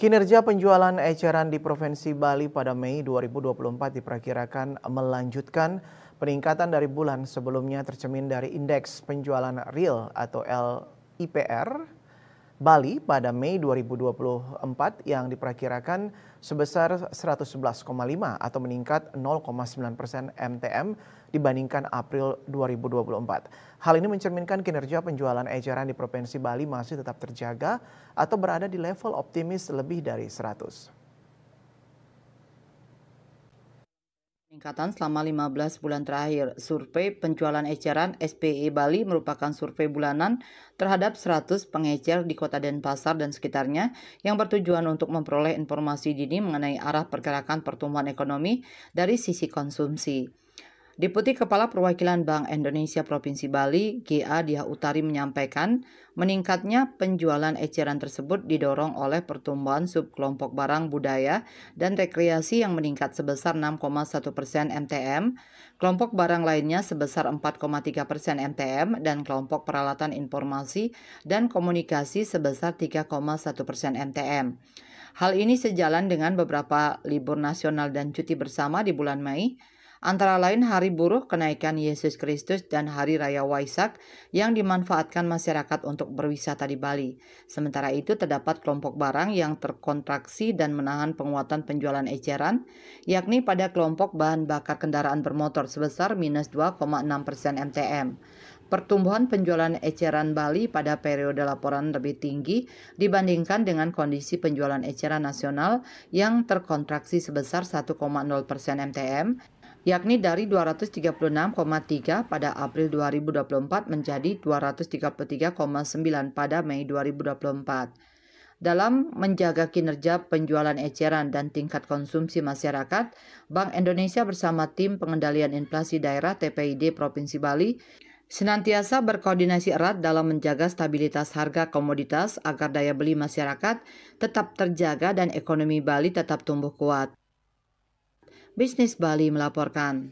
Kinerja penjualan eceran di Provinsi Bali pada Mei 2024 diperkirakan melanjutkan peningkatan dari bulan sebelumnya tercemin dari indeks penjualan real atau LIPR Bali pada Mei 2024 yang diperkirakan sebesar 111,5 atau meningkat 0,9 persen MTM dibandingkan April 2024. Hal ini mencerminkan kinerja penjualan eceran di Provinsi Bali masih tetap terjaga atau berada di level optimis lebih dari 100. Peningkatan selama 15 bulan terakhir, survei penjualan eceran SPE Bali merupakan survei bulanan terhadap 100 pengecer di kota Denpasar dan sekitarnya yang bertujuan untuk memperoleh informasi dini mengenai arah pergerakan pertumbuhan ekonomi dari sisi konsumsi. Deputi Kepala Perwakilan Bank Indonesia Provinsi Bali, GA Diah Utari menyampaikan, meningkatnya penjualan eceran tersebut didorong oleh pertumbuhan subkelompok barang budaya dan rekreasi yang meningkat sebesar 6,1 persen MTM, kelompok barang lainnya sebesar 4,3 persen MTM, dan kelompok peralatan informasi dan komunikasi sebesar 3,1 persen MTM. Hal ini sejalan dengan beberapa libur nasional dan cuti bersama di bulan Mei, antara lain hari buruh kenaikan Yesus Kristus dan hari raya Waisak yang dimanfaatkan masyarakat untuk berwisata di Bali. Sementara itu terdapat kelompok barang yang terkontraksi dan menahan penguatan penjualan eceran, yakni pada kelompok bahan bakar kendaraan bermotor sebesar minus 2,6 persen MTM. Pertumbuhan penjualan eceran Bali pada periode laporan lebih tinggi dibandingkan dengan kondisi penjualan eceran nasional yang terkontraksi sebesar 1,0 persen MTM yakni dari 236,3 pada April 2024 menjadi 233,9 pada Mei 2024. Dalam menjaga kinerja penjualan eceran dan tingkat konsumsi masyarakat, Bank Indonesia bersama tim pengendalian inflasi daerah TPID Provinsi Bali senantiasa berkoordinasi erat dalam menjaga stabilitas harga komoditas agar daya beli masyarakat tetap terjaga dan ekonomi Bali tetap tumbuh kuat. Bisnis Bali melaporkan.